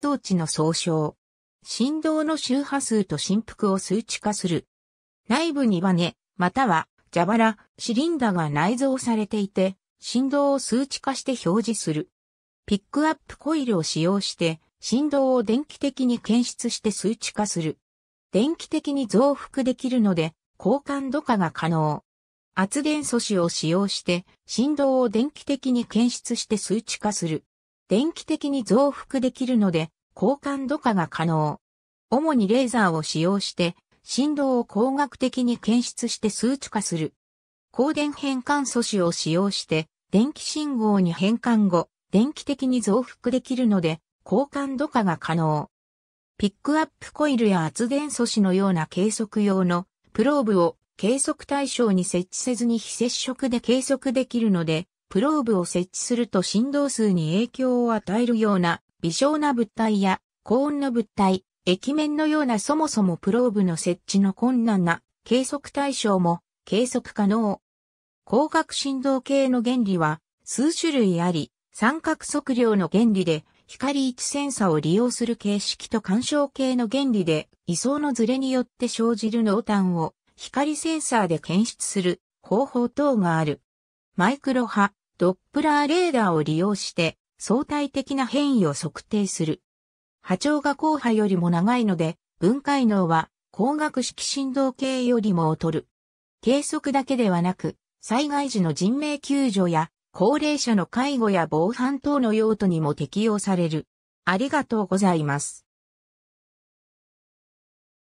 動値の総称。振動の周波数と振幅を数値化する。内部にバネ、または蛇腹、シリンダが内蔵されていて、振動を数値化して表示する。ピックアップコイルを使用して、振動を電気的に検出して数値化する。電気的に増幅できるので、交換度化が可能。圧電素子を使用して、振動を電気的に検出して数値化する。電気的に増幅できるので、高感度化が可能。主にレーザーを使用して、振動を工学的に検出して数値化する。光電変換素子を使用して、電気信号に変換後、電気的に増幅できるので、高感度化が可能。ピックアップコイルや圧電素子のような計測用のプローブを計測対象に設置せずに非接触で計測できるので、プローブを設置すると振動数に影響を与えるような微小な物体や高温の物体、液面のようなそもそもプローブの設置の困難な計測対象も計測可能。光学振動系の原理は数種類あり、三角測量の原理で光位置センサを利用する形式と干渉系の原理で位相のズレによって生じる濃淡を光センサーで検出する方法等がある。マイクロ波、ドップラーレーダーを利用して相対的な変異を測定する。波長が後波よりも長いので、分解能は光学式振動計よりも劣る。計測だけではなく、災害時の人命救助や高齢者の介護や防犯等の用途にも適用される。ありがとうございます。